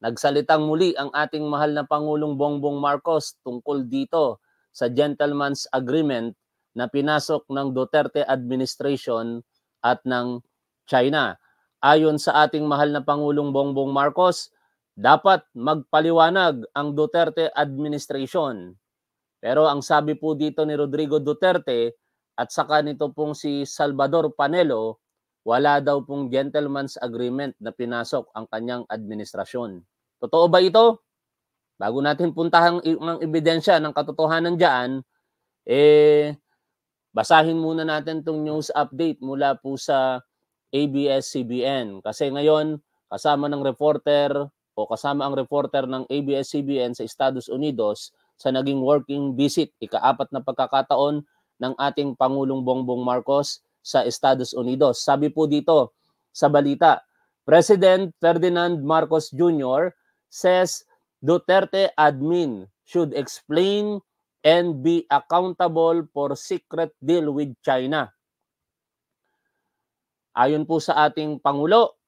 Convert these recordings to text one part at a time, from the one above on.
Nagsalitang muli ang ating mahal na Pangulong Bongbong Marcos tungkol dito sa gentleman's agreement na pinasok ng Duterte administration at ng China. Ayon sa ating mahal na Pangulong Bongbong Marcos, dapat magpaliwanag ang Duterte administration. Pero ang sabi po dito ni Rodrigo Duterte at saka nito pong si Salvador Panelo, wala daw pong gentleman's agreement na pinasok ang kanyang administrasyon. Totoo ba ito? Bago natin puntahan ang ebidensya ng katotohanan diyan, eh basahin muna natin tong news update mula po sa ABS-CBN kasi ngayon kasama ng reporter o kasama ang reporter ng ABS-CBN sa Estados Unidos sa naging working visit ikaapat na pagkakataon ng ating Pangulong Bongbong Marcos sa Estados Unidos. Sabi po dito sa balita, President Ferdinand Marcos Jr says Duterte admin should explain and be accountable for secret deal with China. Ayon po sa ating Pangulo,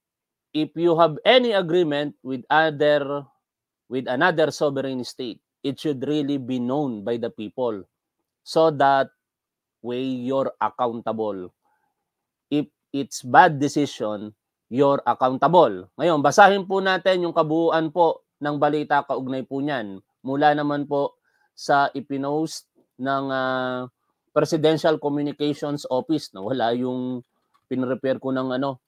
if you have any agreement with other with another sovereign state, it should really be known by the people so that way you're accountable. If it's bad decision, you're accountable. Ngayon, basahin po natin yung kabuuan po ng balita kaugnay po niyan. Mula naman po sa ipinost ng uh, Presidential Communications Office na no? wala yung pinrepair ko ng ano.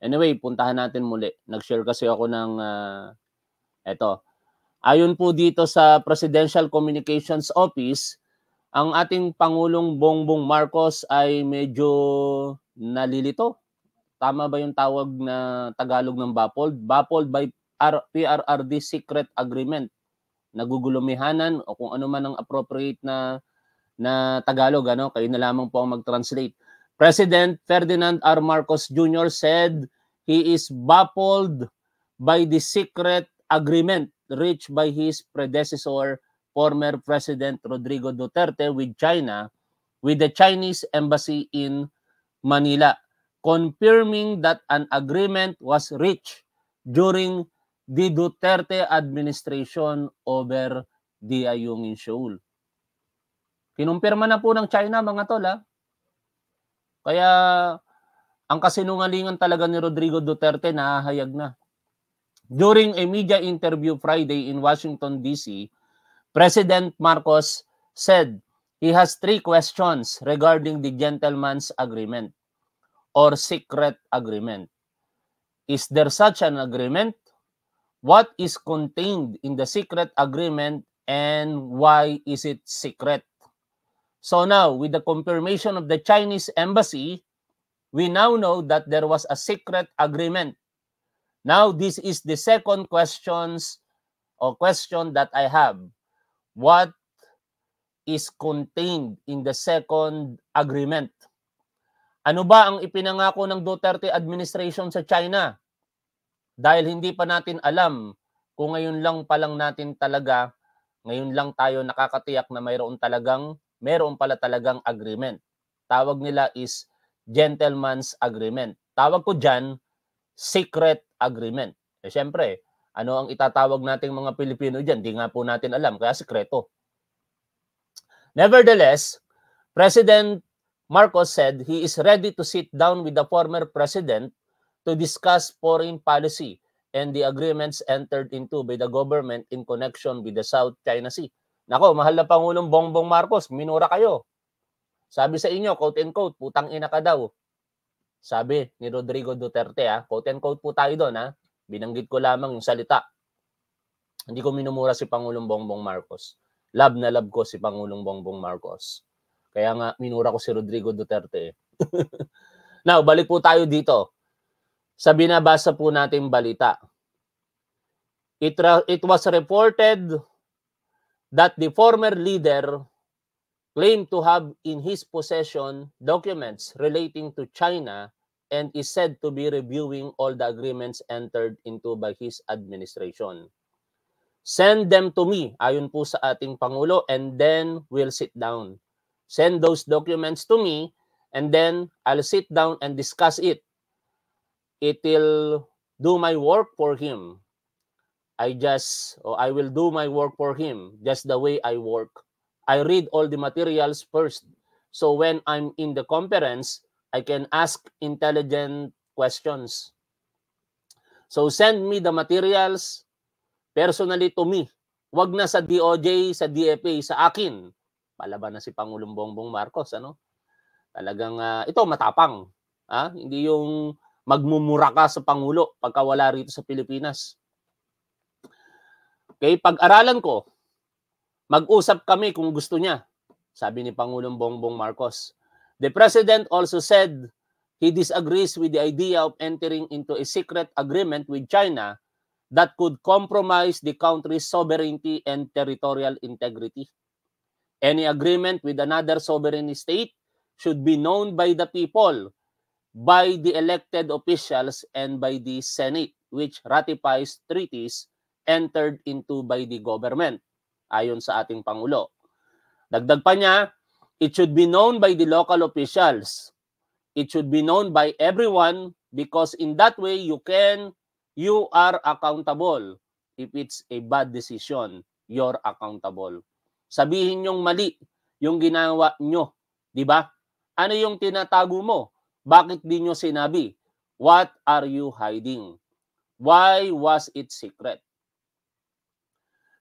Anyway, puntahan natin muli. Nag-share kasi ako ng uh, eto. Ayon po dito sa Presidential Communications Office, ang ating Pangulong Bongbong Marcos ay medyo nalilito Tama ba yung tawag na Tagalog ng BAPOLD? BAPOLD by R- PRRD Secret Agreement. Nagugulumihanan o kung ano man ang appropriate na na Tagalog, ano? Kayo na lamang po ang mag-translate. President Ferdinand R. Marcos Jr. said he is baffled by the secret agreement reached by his predecessor, former President Rodrigo Duterte with China, with the Chinese embassy in Manila confirming that an agreement was reached during the Duterte administration over the Ayungin Shoal. Kinumpirma na po ng China mga tol ha. Kaya ang kasinungalingan talaga ni Rodrigo Duterte nahahayag na. During a media interview Friday in Washington DC, President Marcos said he has three questions regarding the gentleman's agreement. or secret agreement. Is there such an agreement? What is contained in the secret agreement and why is it secret? So now, with the confirmation of the Chinese embassy, we now know that there was a secret agreement. Now, this is the second questions or question that I have. What is contained in the second agreement? Ano ba ang ipinangako ng Duterte administration sa China? Dahil hindi pa natin alam kung ngayon lang pa lang natin talaga, ngayon lang tayo nakakatiyak na mayroon talagang, mayroon pala talagang agreement. Tawag nila is gentleman's agreement. Tawag ko dyan, secret agreement. Eh syempre, ano ang itatawag nating mga Pilipino dyan? Di nga po natin alam, kaya sekreto. Nevertheless, President Marcos said he is ready to sit down with the former president to discuss foreign policy and the agreements entered into by the government in connection with the South China Sea. Nako, mahal na Pangulong Bongbong Marcos, minura kayo. Sabi sa inyo, quote and quote, putang ina ka daw. Sabi ni Rodrigo Duterte, ah, quote and quote po tayo doon. Ha? Ah. Binanggit ko lamang yung salita. Hindi ko minumura si Pangulong Bongbong Marcos. Love na love ko si Pangulong Bongbong Marcos. Kaya nga, minura ko si Rodrigo Duterte. Eh. Now, balik po tayo dito. Sa binabasa po natin balita. It, it was reported that the former leader claimed to have in his possession documents relating to China and is said to be reviewing all the agreements entered into by his administration. Send them to me, ayon po sa ating Pangulo, and then we'll sit down. Send those documents to me and then I'll sit down and discuss it. It will do my work for him. I just, or I will do my work for him just the way I work. I read all the materials first. So when I'm in the conference, I can ask intelligent questions. So send me the materials personally to me. Wag na sa DOJ, sa DFA, sa akin. Palaban na si Pangulong Bongbong Marcos, ano? Talagang uh, ito matapang. Ha? Hindi yung magmumura ka sa pangulo pagka wala rito sa Pilipinas. Okay, pag-aralan ko. Mag-usap kami kung gusto niya, sabi ni Pangulong Bongbong Marcos. The president also said he disagrees with the idea of entering into a secret agreement with China that could compromise the country's sovereignty and territorial integrity. Any agreement with another sovereign state should be known by the people, by the elected officials, and by the Senate, which ratifies treaties entered into by the government, ayon sa ating Pangulo. Dagdag pa niya, it should be known by the local officials. It should be known by everyone because in that way you can, you are accountable. If it's a bad decision, you're accountable. Sabihin nyong mali yung ginawa nyo, di ba? Ano yung tinatago mo? Bakit di nyo sinabi? What are you hiding? Why was it secret?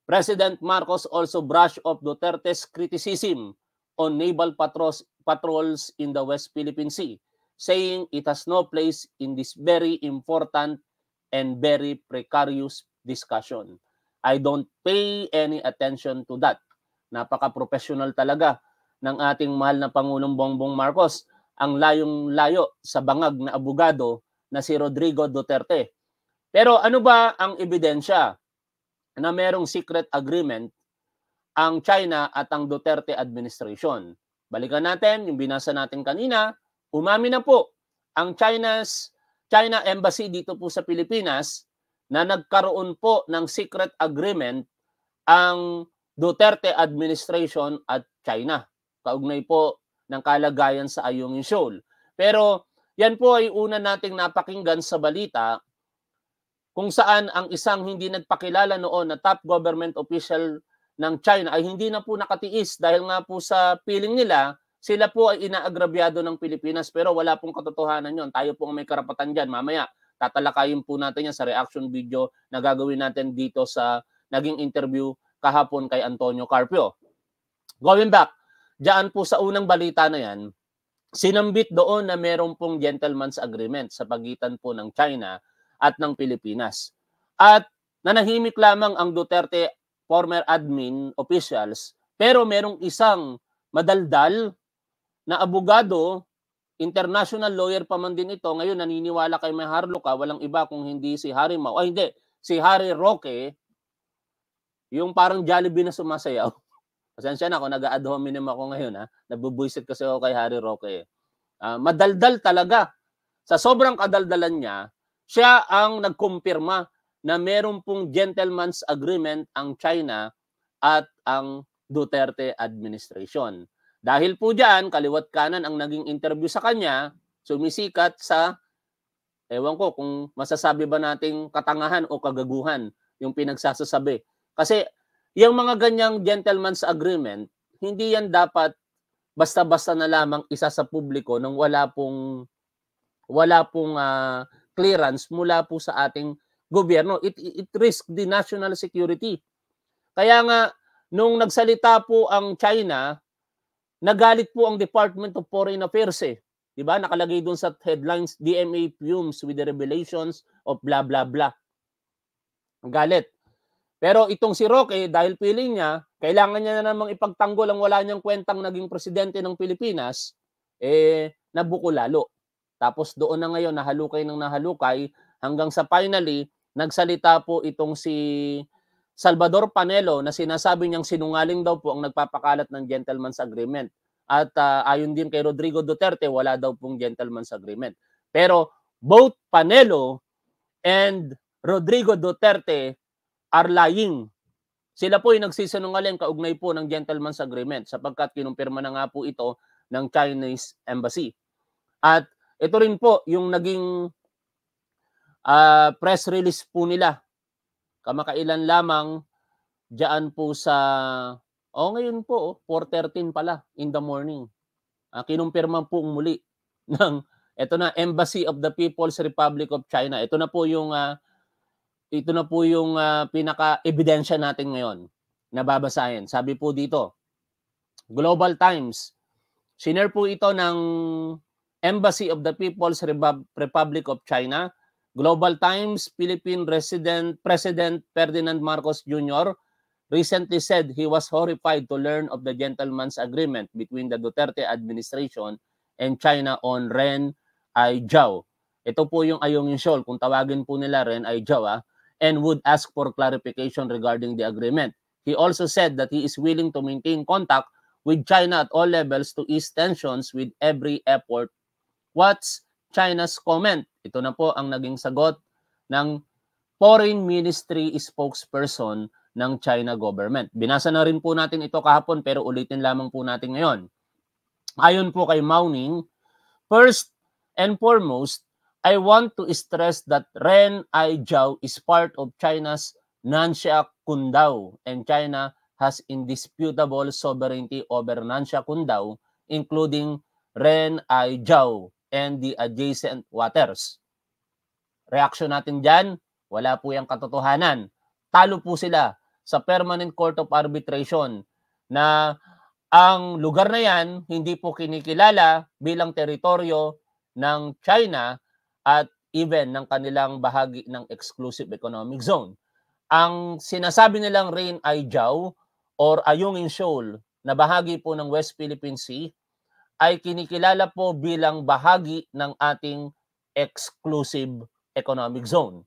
President Marcos also brushed off Duterte's criticism on naval patrols, patrols in the West Philippine Sea, saying it has no place in this very important and very precarious discussion. I don't pay any attention to that. Napaka-professional talaga ng ating mahal na Pangulong Bongbong Marcos ang layong-layo sa bangag na abogado na si Rodrigo Duterte. Pero ano ba ang ebidensya na merong secret agreement ang China at ang Duterte administration? Balikan natin yung binasa natin kanina, umami na po ang China's China Embassy dito po sa Pilipinas na nagkaroon po ng secret agreement ang Duterte administration at China. Kaugnay po ng kalagayan sa Ayungin Seoul. Pero yan po ay una nating napakinggan sa balita kung saan ang isang hindi nagpakilala noon na top government official ng China ay hindi na po nakatiis dahil nga po sa piling nila sila po ay inaagrabyado ng Pilipinas pero wala pong katotohanan yon. Tayo po ang may karapatan diyan. Mamaya tatalakayin po natin yan sa reaction video na gagawin natin dito sa naging interview kahapon kay Antonio Carpio. Going back, diyan po sa unang balita na yan, sinambit doon na meron pong gentleman's agreement sa pagitan po ng China at ng Pilipinas. At nanahimik lamang ang Duterte former admin officials pero merong isang madaldal na abogado, international lawyer pa man din ito, ngayon naniniwala kay Maharlo ka, walang iba kung hindi si Harry Mao, ay hindi, si Harry Roque yung parang Jollibee na sumasayaw. Pasensya na ako, nag-ad hominem ako ngayon ha. Nagbubuisit kasi ako kay Harry Roque. Uh, madaldal talaga. Sa sobrang kadaldalan niya, siya ang nagkumpirma na meron pong gentleman's agreement ang China at ang Duterte administration. Dahil po diyan, kaliwat kanan ang naging interview sa kanya, sumisikat sa, ewan ko kung masasabi ba nating katangahan o kagaguhan yung pinagsasasabi kasi yung mga ganyang gentleman's agreement, hindi yan dapat basta-basta na lamang isa sa publiko nang wala pong wala pong uh, clearance mula po sa ating gobyerno. It, it, it risk the national security. Kaya nga, nung nagsalita po ang China, nagalit po ang Department of Foreign Affairs eh. 'di ba? Nakalagay doon sa headlines DMA fumes with the revelations of blah blah blah. Ang galit. Pero itong si Roque, dahil feeling niya, kailangan niya na namang ipagtanggol ang wala niyang kwentang naging presidente ng Pilipinas, eh, nabuko lalo. Tapos doon na ngayon, nahalukay ng nahalukay, hanggang sa finally, nagsalita po itong si Salvador Panelo na sinasabi niyang sinungaling daw po ang nagpapakalat ng gentleman's agreement. At uh, ayon din kay Rodrigo Duterte, wala daw pong gentleman's agreement. Pero both Panelo and Rodrigo Duterte are lying. Sila po ay nagsisinungaling kaugnay po ng gentleman's agreement sapagkat kinumpirma na nga po ito ng Chinese embassy. At ito rin po yung naging uh, press release po nila kamakailan lamang diyan po sa oh ngayon po oh, 4:13 pala in the morning. Uh, kinumpirma po muli ng ito na Embassy of the People's Republic of China. Ito na po yung uh, ito na po yung uh, pinaka-ebidensya natin ngayon na babasahin. Sabi po dito, Global Times, sinare po ito ng Embassy of the People's Republic of China, Global Times, Philippine resident, President Ferdinand Marcos Jr. recently said he was horrified to learn of the gentleman's agreement between the Duterte administration and China on Ren Ai Jiao. Ito po yung Ayong Insyol, kung tawagin po nila Ren Aijiao. Ah and would ask for clarification regarding the agreement. He also said that he is willing to maintain contact with China at all levels to ease tensions with every effort. What's China's comment? Ito na po ang naging sagot ng Foreign Ministry spokesperson ng China government. Binasa na rin po natin ito kahapon pero ulitin lamang po natin ngayon. Ayon po kay Mauning, first and foremost, I want to stress that Ren Aijiao is part of China's Nansha Kundao and China has indisputable sovereignty over Nansha Kundao including Ren Aijiao and the adjacent waters. Reaksyon natin dyan, wala po yung katotohanan. Talo po sila sa Permanent Court of Arbitration na ang lugar na yan hindi po kinikilala bilang teritoryo ng China at even ng kanilang bahagi ng exclusive economic zone. Ang sinasabi nilang rain ay jaw or Ayungin Shoal na bahagi po ng West Philippine Sea ay kinikilala po bilang bahagi ng ating exclusive economic zone.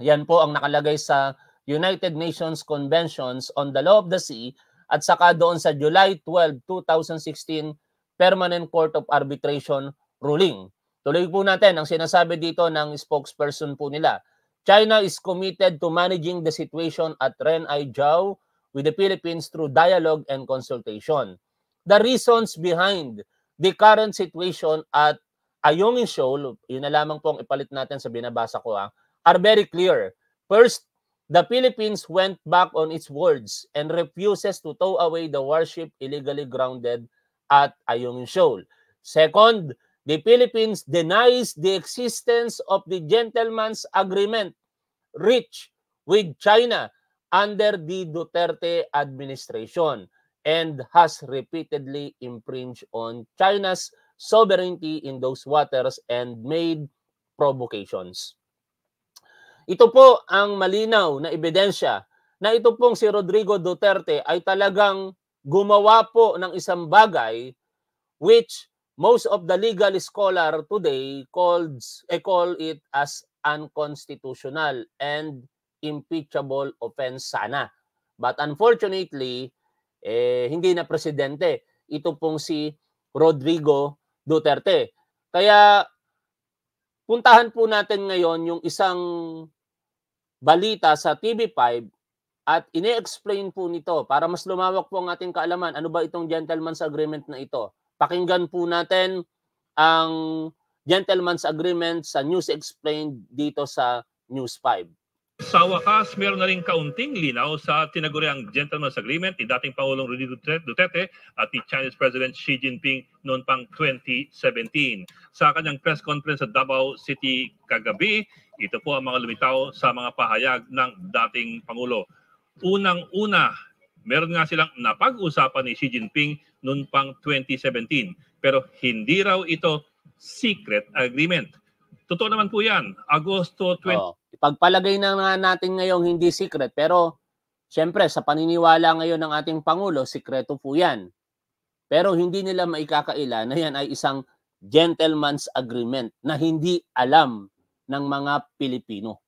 Yan po ang nakalagay sa United Nations Conventions on the Law of the Sea at saka doon sa July 12, 2016 Permanent Court of Arbitration ruling Tuloy po natin ang sinasabi dito ng spokesperson po nila. China is committed to managing the situation at Ren Jiao with the Philippines through dialogue and consultation. The reasons behind the current situation at Ayongin Shoal, yun na lamang pong ipalit natin sa binabasa ko, ah, are very clear. First, the Philippines went back on its words and refuses to tow away the warship illegally grounded at Ayongin Shoal. Second, The Philippines denies the existence of the gentleman's agreement reached with China under the Duterte administration and has repeatedly infringed on China's sovereignty in those waters and made provocations. Ito po ang malinaw na ebidensya na ito pong si Rodrigo Duterte ay talagang gumawa po ng isang bagay which most of the legal scholar today calls eh, call it as unconstitutional and impeachable offense sana. But unfortunately, eh, hindi na presidente. Ito pong si Rodrigo Duterte. Kaya puntahan po natin ngayon yung isang balita sa TV5 at ine-explain po nito para mas lumawak po ang ating kaalaman ano ba itong gentleman's agreement na ito. Pakinggan po natin ang gentleman's agreement sa News Explained dito sa News 5. Sa wakas, meron na rin kaunting linaw sa tinaguriang gentleman's agreement ni dating Pangulong Rodrigo Duterte at ni Chinese President Xi Jinping noon pang 2017. Sa kanyang press conference sa Davao City kagabi, ito po ang mga lumitaw sa mga pahayag ng dating Pangulo. Unang-una, Meron nga silang napag-usapan ni Xi Jinping noon pang 2017 pero hindi raw ito secret agreement. Totoo naman po 'yan. Agosto 20 oh, Ipagpalagay na nga natin ngayong hindi secret pero siyempre sa paniniwala ngayon ng ating pangulo sikreto po 'yan. Pero hindi nila maikakaila na 'yan ay isang gentleman's agreement na hindi alam ng mga Pilipino.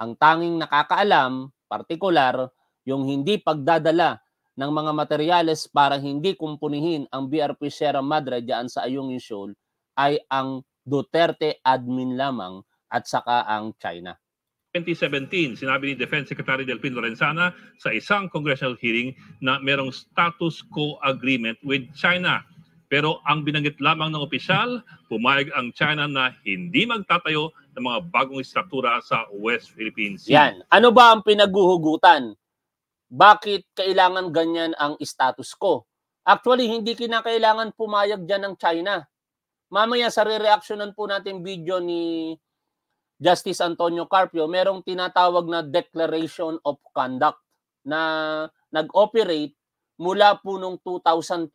Ang tanging nakakaalam, partikular, yung hindi pagdadala ng mga materyales para hindi kumpunihin ang BRP Sierra Madre diyan sa Ayungin Shoal ay ang Duterte admin lamang at saka ang China. 2017, sinabi ni Defense Secretary Delfin Lorenzana sa isang congressional hearing na merong status quo agreement with China. Pero ang binanggit lamang ng opisyal, pumayag ang China na hindi magtatayo ng mga bagong istruktura sa West Philippine Sea. Yan. Ano ba ang pinaguhugutan bakit kailangan ganyan ang status ko? Actually, hindi kinakailangan pumayag dyan ng China. Mamaya sa re-reactionan po natin video ni Justice Antonio Carpio, merong tinatawag na Declaration of Conduct na nag-operate mula po noong 2002.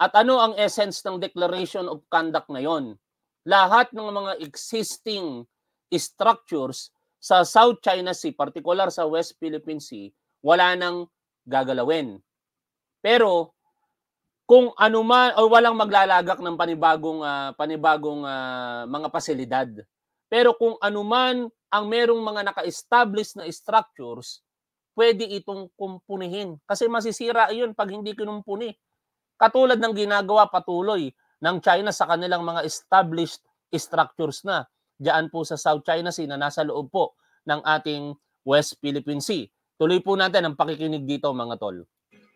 At ano ang essence ng Declaration of Conduct na yon? Lahat ng mga existing structures sa South China Sea, particular sa West Philippine Sea, wala nang gagalawin. Pero kung ano man o walang maglalagak ng panibagong uh, panibagong uh, mga pasilidad. Pero kung ano man ang merong mga naka-establish na structures, pwede itong kumpunihin. Kasi masisira iyon pag hindi kinumpuni. Katulad ng ginagawa patuloy ng China sa kanilang mga established structures na diyan po sa South China Sea na nasa loob po ng ating West Philippine Sea. Tuloy po natin ang pakikinig dito mga tol.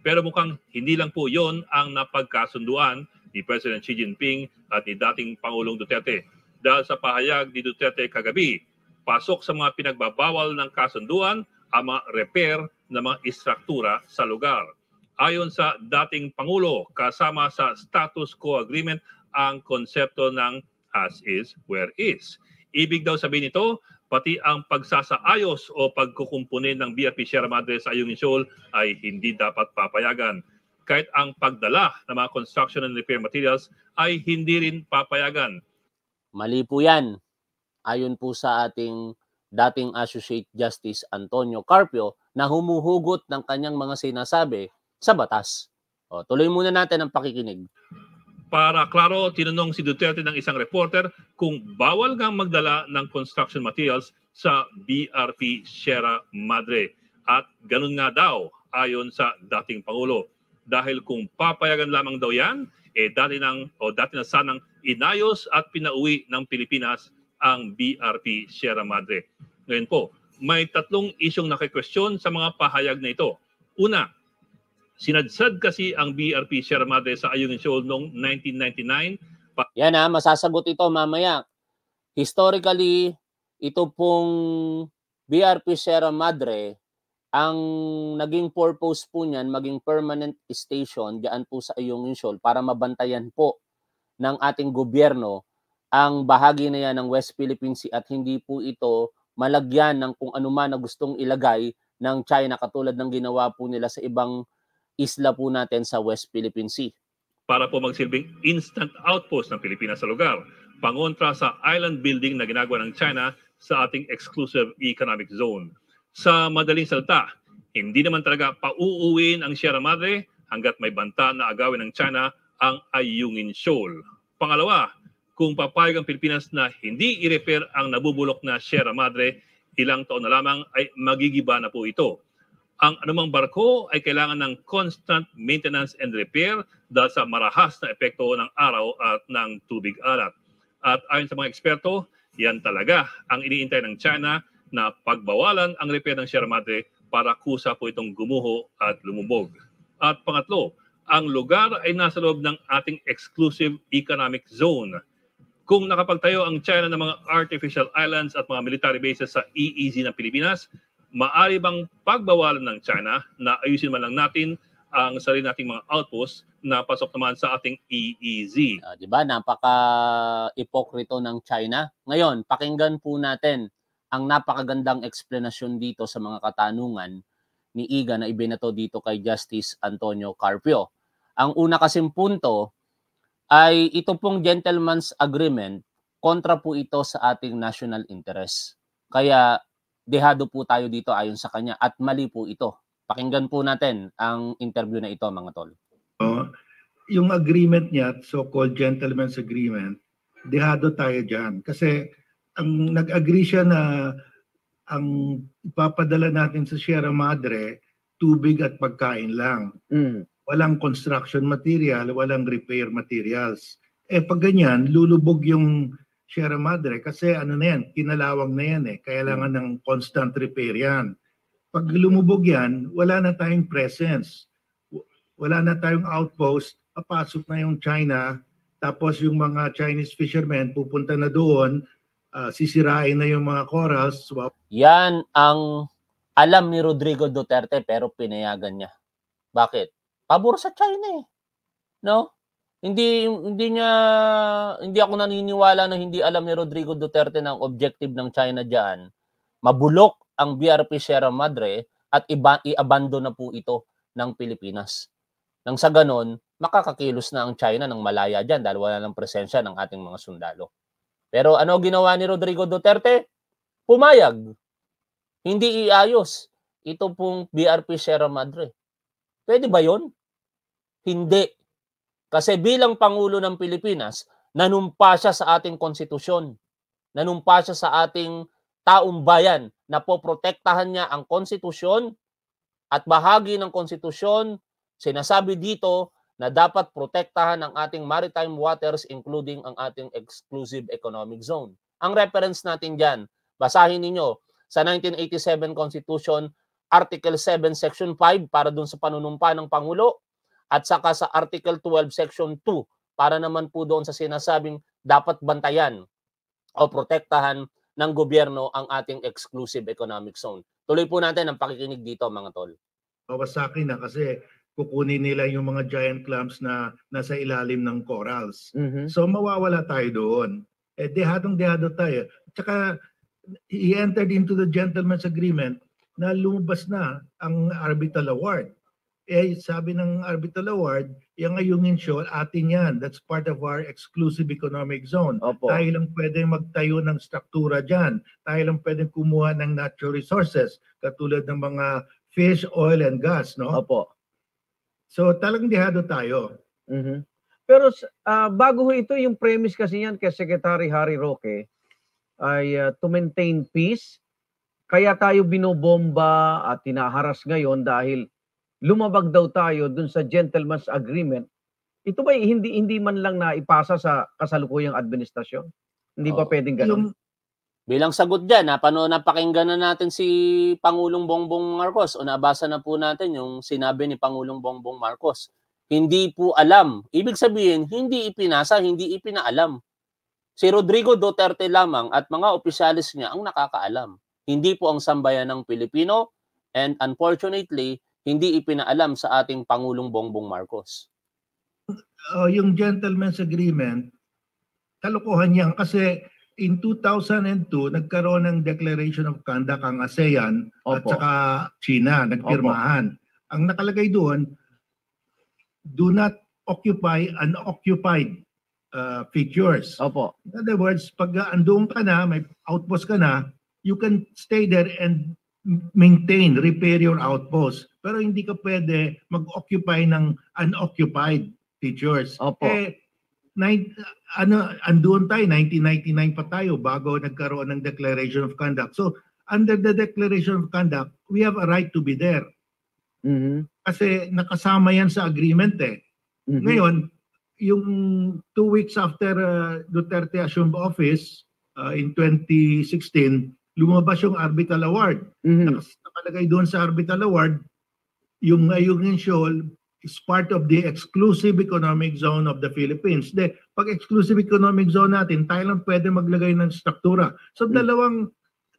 Pero mukhang hindi lang po yon ang napagkasunduan ni President Xi Jinping at ni dating Pangulong Duterte. Dahil sa pahayag ni Duterte kagabi, pasok sa mga pinagbabawal ng kasunduan ang mga repair ng mga istruktura sa lugar. Ayon sa dating Pangulo, kasama sa status quo agreement ang konsepto ng as is, where is. Ibig daw sabihin nito, pati ang pagsasaayos o pagkukumpuni ng Via Fisher Madre sa iyong insol ay hindi dapat papayagan. Kahit ang pagdala ng mga construction and repair materials ay hindi rin papayagan. Mali po yan. Ayon po sa ating dating Associate Justice Antonio Carpio na humuhugot ng kanyang mga sinasabi sa batas. O, tuloy muna natin ang pakikinig para klaro, tinanong si Duterte ng isang reporter kung bawal nga magdala ng construction materials sa BRP Sierra Madre. At ganun nga daw ayon sa dating Pangulo. Dahil kung papayagan lamang daw yan, eh dati, nang, o dati na sanang inayos at pinauwi ng Pilipinas ang BRP Sierra Madre. Ngayon po, may tatlong isyong nakikwestiyon sa mga pahayag na ito. Una, Sinadsad kasi ang BRP Sierra Madre sa Ayungin Shoal noong 1999. Yan ha, ah, masasagot ito mamaya. Historically, ito pong BRP Sierra Madre, ang naging purpose po niyan, maging permanent station diyan po sa Ayungin Shoal para mabantayan po ng ating gobyerno ang bahagi na yan ng West Philippine Sea at hindi po ito malagyan ng kung ano man na gustong ilagay ng China katulad ng ginawa po nila sa ibang isla po natin sa West Philippine Sea. Para po magsilbing instant outpost ng Pilipinas sa lugar, pangontra sa island building na ginagawa ng China sa ating exclusive economic zone. Sa madaling salta, hindi naman talaga pauuwiin ang Sierra Madre hanggat may banta na agawin ng China ang Ayungin Shoal. Pangalawa, kung papayag ang Pilipinas na hindi i-repair ang nabubulok na Sierra Madre, ilang taon na lamang ay magigiba na po ito. Ang anumang barko ay kailangan ng constant maintenance and repair dahil sa marahas na epekto ng araw at ng tubig alat. At ayon sa mga eksperto, yan talaga ang iniintay ng China na pagbawalan ang repair ng Sierra Madre para kusa po itong gumuho at lumubog. At pangatlo, ang lugar ay nasa loob ng ating exclusive economic zone. Kung nakapagtayo ang China ng mga artificial islands at mga military bases sa EEZ ng Pilipinas, maari bang pagbawalan ng China na ayusin man lang natin ang sarili nating mga outposts na pasok naman sa ating EEZ. Uh, ah, 'Di ba? Napaka-ipokrito ng China. Ngayon, pakinggan po natin ang napakagandang eksplanasyon dito sa mga katanungan ni Iga na ibinato dito kay Justice Antonio Carpio. Ang una kasing punto ay ito pong gentleman's agreement kontra po ito sa ating national interest. Kaya dehado po tayo dito ayon sa kanya at mali po ito. Pakinggan po natin ang interview na ito mga tol. Uh, yung agreement niya, so-called gentleman's agreement, dehado tayo dyan. Kasi ang nag-agree siya na ang ipapadala natin sa Sierra Madre, tubig at pagkain lang. Mm. Walang construction material, walang repair materials. Eh pag ganyan, lulubog yung Sierra Madre kasi ano na yan, kinalawang na yan eh. Kailangan ng constant repair yan. Pag lumubog yan, wala na tayong presence. Wala na tayong outpost. Papasok na yung China. Tapos yung mga Chinese fishermen pupunta na doon. Uh, sisirain na yung mga corals. Wow. Yan ang alam ni Rodrigo Duterte pero pinayagan niya. Bakit? Pabor sa China eh. No? Hindi hindi niya hindi ako naniniwala na hindi alam ni Rodrigo Duterte ng objective ng China diyan. Mabulok ang BRP Sierra Madre at iba, i-abandon na po ito ng Pilipinas. Nang sa ganon, makakakilos na ang China ng malaya diyan dahil wala ng presensya ng ating mga sundalo. Pero ano ginawa ni Rodrigo Duterte? Pumayag. Hindi iayos. Ito pong BRP Sierra Madre. Pwede ba yon? Hindi. Kasi bilang Pangulo ng Pilipinas, nanumpa siya sa ating konstitusyon. Nanumpa siya sa ating taong bayan na poprotektahan niya ang konstitusyon at bahagi ng konstitusyon, sinasabi dito na dapat protektahan ang ating maritime waters including ang ating exclusive economic zone. Ang reference natin dyan, basahin ninyo sa 1987 Constitution Article 7 Section 5 para dun sa panunumpa ng Pangulo at saka sa Article 12 Section 2 para naman po doon sa sinasabing dapat bantayan o protektahan ng gobyerno ang ating exclusive economic zone. Tuloy po natin ang pakikinig dito mga tol. Bawas sa akin na kasi kukunin nila yung mga giant clams na nasa ilalim ng corals. Mm-hmm. So mawawala tayo doon. Eh dehadong dehado tayo. Tsaka he entered into the gentleman's agreement na lumabas na ang arbitral award eh sabi ng arbitral award, yung ngayong insure, atin yan. That's part of our exclusive economic zone. Opo. Tayo lang pwedeng magtayo ng struktura dyan. Tayo lang pwedeng kumuha ng natural resources, katulad ng mga fish, oil, and gas. No? Opo. So talagang dihado tayo. Mm-hmm. Pero uh, bago ito, yung premise kasi yan kay Secretary Harry Roque ay uh, to maintain peace. Kaya tayo binobomba at tinaharas ngayon dahil lumabag daw tayo dun sa gentleman's agreement, ito ba hindi hindi man lang na ipasa sa kasalukuyang administrasyon? Hindi oh. ba pwedeng ganun? Yung, Bilang sagot dyan, ha, paano napakinggan na natin si Pangulong Bongbong Marcos o nabasa na po natin yung sinabi ni Pangulong Bongbong Marcos. Hindi po alam. Ibig sabihin, hindi ipinasa, hindi ipinaalam. Si Rodrigo Duterte lamang at mga opisyalis niya ang nakakaalam. Hindi po ang sambayan ng Pilipino and unfortunately, hindi ipinaalam sa ating Pangulong Bongbong Marcos? Uh, yung gentleman's agreement, kalokohan yan kasi in 2002 nagkaroon ng declaration of conduct ang ASEAN Opo. at saka China nagpirmahan. Opo. Ang nakalagay doon do not occupy unoccupied uh, features. Opo. In other words, pag andoon ka na, may outpost ka na, you can stay there and maintain, repair your outpost pero hindi ka pwede mag-occupy ng unoccupied teachers. Opo. Eh, nine, ano, andun tayo, 1999 pa tayo bago nagkaroon ng Declaration of Conduct. So, under the Declaration of Conduct, we have a right to be there. Mm-hmm. Kasi nakasama yan sa agreement eh. Mm-hmm. Ngayon, yung two weeks after uh, Duterte assumed office uh, in 2016, lumabas yung arbitral award. Mm-hmm. nakalagay doon sa arbitral award, yung Ayungin Shoal is part of the exclusive economic zone of the Philippines. De, pag exclusive economic zone natin, Thailand pwede maglagay ng struktura. So mm. dalawang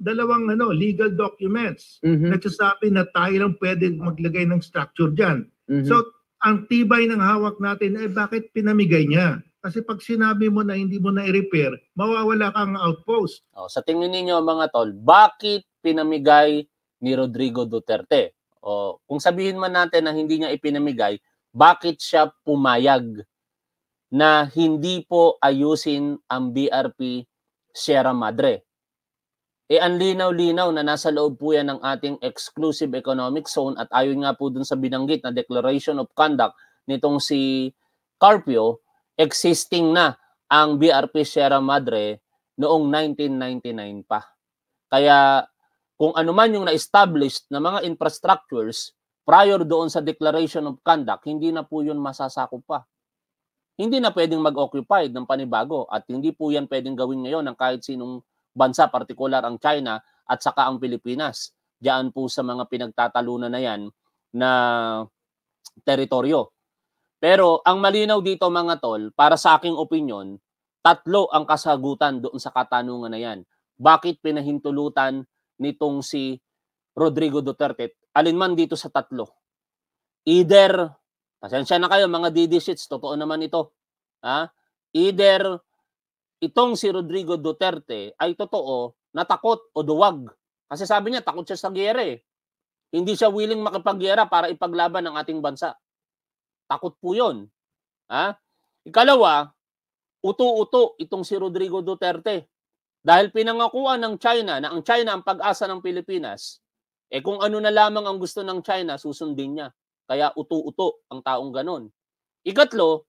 dalawang ano legal documents mm-hmm. nagsasabi na Thailand pwede maglagay ng structure diyan. Mm-hmm. So ang tibay ng hawak natin eh bakit pinamigay niya? Kasi pag sinabi mo na hindi mo na i-repair, mawawala kang outpost. Oh, sa tingin niyo mga tol, bakit pinamigay ni Rodrigo Duterte Oh, kung sabihin man natin na hindi niya ipinamigay, bakit siya pumayag na hindi po ayusin ang BRP Sierra Madre? E ang linaw-linaw na nasa loob po yan ng ating exclusive economic zone at ayon nga po dun sa binanggit na declaration of conduct nitong si Carpio, existing na ang BRP Sierra Madre noong 1999 pa. Kaya kung anuman yung na-established na mga infrastructures prior doon sa declaration of conduct, hindi na po yun masasakop pa. Hindi na pwedeng mag occupy ng panibago at hindi po yan pwedeng gawin ngayon ng kahit sinong bansa, particular ang China at saka ang Pilipinas. Diyan po sa mga pinagtatalunan na yan na teritoryo. Pero ang malinaw dito mga tol, para sa aking opinion, tatlo ang kasagutan doon sa katanungan na yan. Bakit pinahintulutan nitong si Rodrigo Duterte, alinman dito sa tatlo. Either, pasensya na kayo mga DD sheets, totoo naman ito. Ha? Either itong si Rodrigo Duterte ay totoo, natakot o duwag. Kasi sabi niya, takot siya sa giyera eh. Hindi siya willing makipagyera para ipaglaban ng ating bansa. Takot po yun. Ha? Ikalawa, uto-uto itong si Rodrigo Duterte. Dahil pinangakuan ng China na ang China ang pag-asa ng Pilipinas, eh kung ano na lamang ang gusto ng China, susundin niya. Kaya uto uto ang taong ganon. Ikatlo,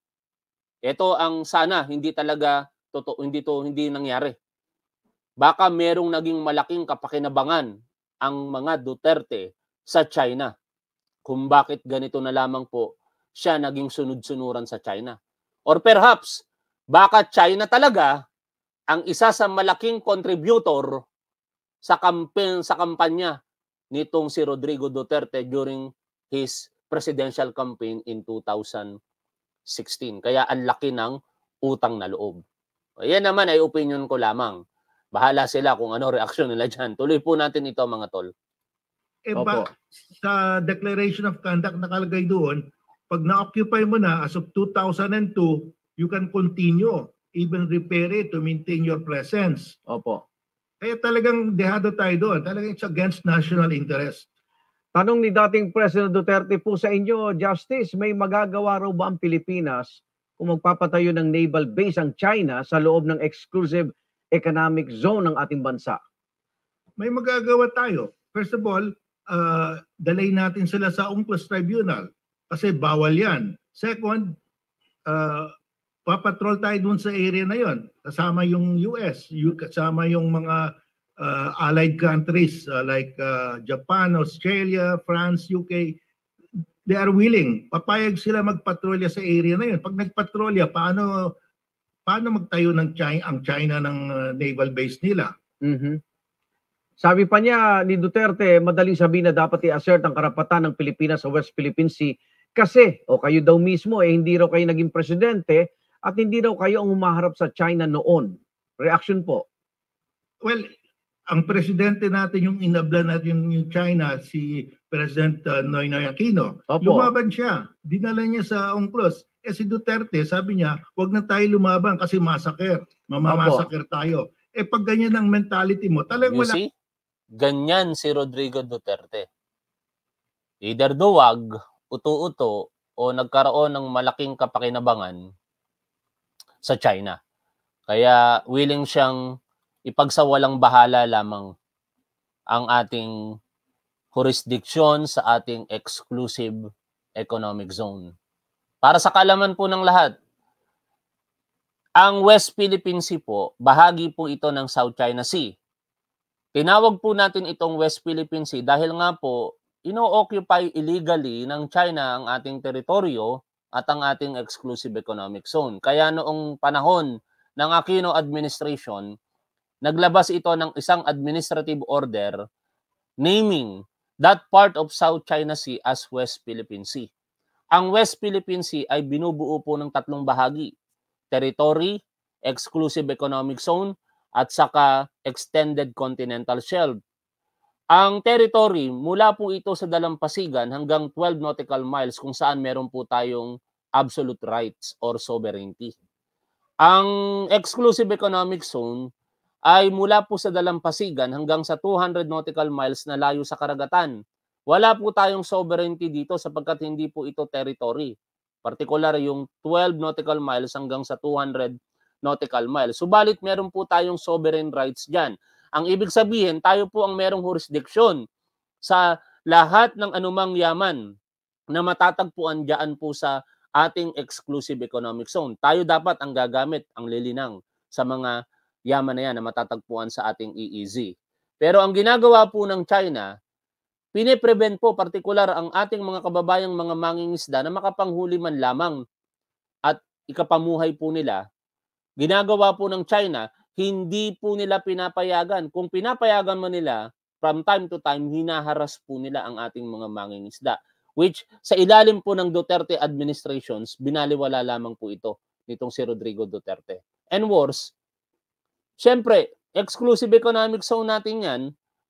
ito ang sana hindi talaga totoo, hindi to hindi nangyari. Baka merong naging malaking kapakinabangan ang mga Duterte sa China. Kung bakit ganito na lamang po siya naging sunod-sunuran sa China. Or perhaps, baka China talaga ang isa sa malaking contributor sa kampen sa kampanya nitong si Rodrigo Duterte during his presidential campaign in 2016. Kaya ang laki ng utang na loob. Ayan naman ay opinion ko lamang. Bahala sila kung ano reaksyon nila dyan. Tuloy po natin ito mga tol. Eh Opo. ba, sa Declaration of Conduct nakalagay doon, pag na-occupy mo na as of 2002, you can continue even repair it to maintain your presence. Opo. Kaya talagang dehado tayo doon. Talagang it's against national interest. Tanong ni dating President Duterte po sa inyo, Justice, may magagawa raw ba ang Pilipinas kung magpapatayo ng naval base ang China sa loob ng exclusive economic zone ng ating bansa? May magagawa tayo. First of all, uh, dalay natin sila sa UNCLOS Tribunal kasi bawal yan. Second, uh, papatrol tayo dun sa area na yon kasama yung US kasama yung mga uh, allied countries uh, like uh, Japan Australia France UK they are willing papayag sila magpatrolya sa area na yon pag nagpatrolya paano paano magtayo ng China ang China ng naval base nila mm-hmm. Sabi pa niya ni Duterte, madaling sabihin na dapat i-assert ang karapatan ng Pilipinas sa West Philippine Sea kasi o kayo daw mismo eh hindi raw kayo naging presidente at hindi daw kayo ang humaharap sa China noon. Reaction po. Well, ang presidente natin yung inabla natin yung China, si President uh, Noynoy Aquino. Opo. Lumaban siya. Dinala niya sa UNCLOS. Eh si Duterte, sabi niya, wag na tayo lumaban kasi masaker. Mamamasaker Opo. tayo. Eh pag ganyan ang mentality mo, talagang wala. See? Ganyan si Rodrigo Duterte. Either duwag, uto-uto, o nagkaroon ng malaking kapakinabangan sa China. Kaya willing siyang ipagsawalang bahala lamang ang ating jurisdiction sa ating exclusive economic zone. Para sa kalaman po ng lahat, ang West Philippine Sea po, bahagi po ito ng South China Sea. Tinawag po natin itong West Philippine Sea dahil nga po, ino-occupy illegally ng China ang ating teritoryo at ang ating exclusive economic zone. Kaya noong panahon ng Aquino administration, naglabas ito ng isang administrative order naming that part of South China Sea as West Philippine Sea. Ang West Philippine Sea ay binubuo po ng tatlong bahagi, territory, exclusive economic zone, at saka extended continental shelf ang territory, mula po ito sa dalampasigan hanggang 12 nautical miles kung saan meron po tayong absolute rights or sovereignty. Ang exclusive economic zone ay mula po sa dalampasigan hanggang sa 200 nautical miles na layo sa karagatan. Wala po tayong sovereignty dito sapagkat hindi po ito territory. Partikular yung 12 nautical miles hanggang sa 200 nautical miles. Subalit meron po tayong sovereign rights dyan ang ibig sabihin, tayo po ang merong jurisdiction sa lahat ng anumang yaman na matatagpuan dyan po sa ating exclusive economic zone. Tayo dapat ang gagamit, ang lilinang sa mga yaman na yan na matatagpuan sa ating EEZ. Pero ang ginagawa po ng China, piniprevent po partikular ang ating mga kababayang mga mangingisda na makapanghuli man lamang at ikapamuhay po nila. Ginagawa po ng China, hindi po nila pinapayagan. Kung pinapayagan man nila, from time to time, hinaharas po nila ang ating mga mangingisda. Which, sa ilalim po ng Duterte administrations, binaliwala lamang po ito nitong si Rodrigo Duterte. And worse, syempre, exclusive economic zone natin yan,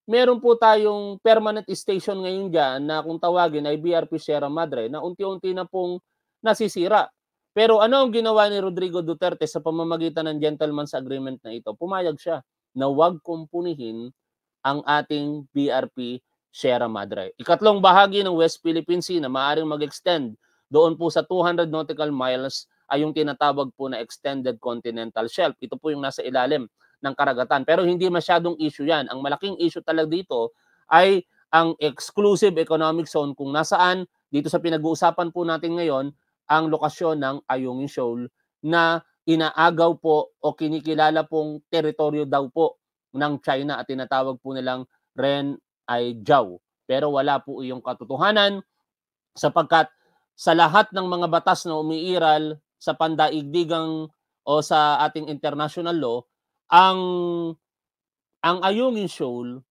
meron po tayong permanent station ngayon dyan na kung tawagin ay BRP Sierra Madre na unti-unti na pong nasisira. Pero ano ang ginawa ni Rodrigo Duterte sa pamamagitan ng gentleman's agreement na ito? Pumayag siya na huwag kumpunihin ang ating BRP Sierra Madre. Ikatlong bahagi ng West Philippine Sea na maaaring mag-extend doon po sa 200 nautical miles ay yung tinatawag po na extended continental shelf. Ito po yung nasa ilalim ng karagatan. Pero hindi masyadong issue yan. Ang malaking issue talaga dito ay ang exclusive economic zone kung nasaan dito sa pinag-uusapan po natin ngayon ang lokasyon ng Ayungin Shoal na inaagaw po o kinikilala pong teritoryo daw po ng China at tinatawag po nilang Ren ay Jiao. Pero wala po iyong katotohanan sapagkat sa lahat ng mga batas na umiiral sa pandaigdigang o sa ating international law, ang ang Ayungin Shoal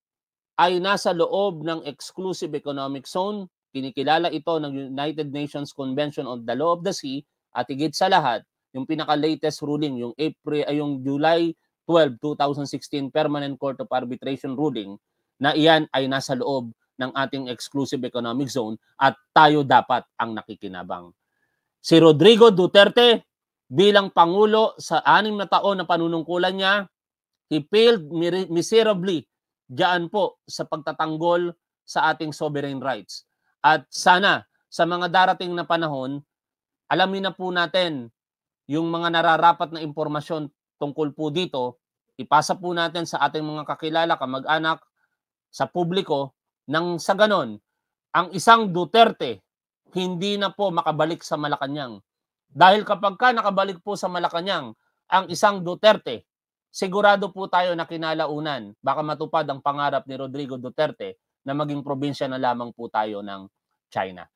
ay nasa loob ng Exclusive Economic Zone Kinikilala ito ng United Nations Convention on the Law of the Sea at higit sa lahat, yung pinaka-latest ruling, yung April ay yung July 12, 2016 Permanent Court of Arbitration ruling na iyan ay nasa loob ng ating exclusive economic zone at tayo dapat ang nakikinabang. Si Rodrigo Duterte bilang pangulo sa anim na taon na panunungkulan niya, he failed miserably diyan po sa pagtatanggol sa ating sovereign rights. At sana sa mga darating na panahon, alamin na po natin yung mga nararapat na impormasyon tungkol po dito, ipasa po natin sa ating mga kakilala, kamag-anak, sa publiko, nang sa ganon, ang isang Duterte hindi na po makabalik sa Malacanang. Dahil kapag ka nakabalik po sa Malacanang, ang isang Duterte, sigurado po tayo na kinalaunan, baka matupad ang pangarap ni Rodrigo Duterte na maging probinsya na lamang po tayo ng China.